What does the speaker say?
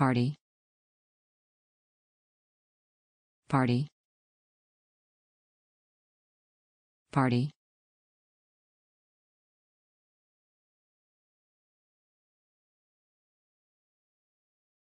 Party. Party. Party.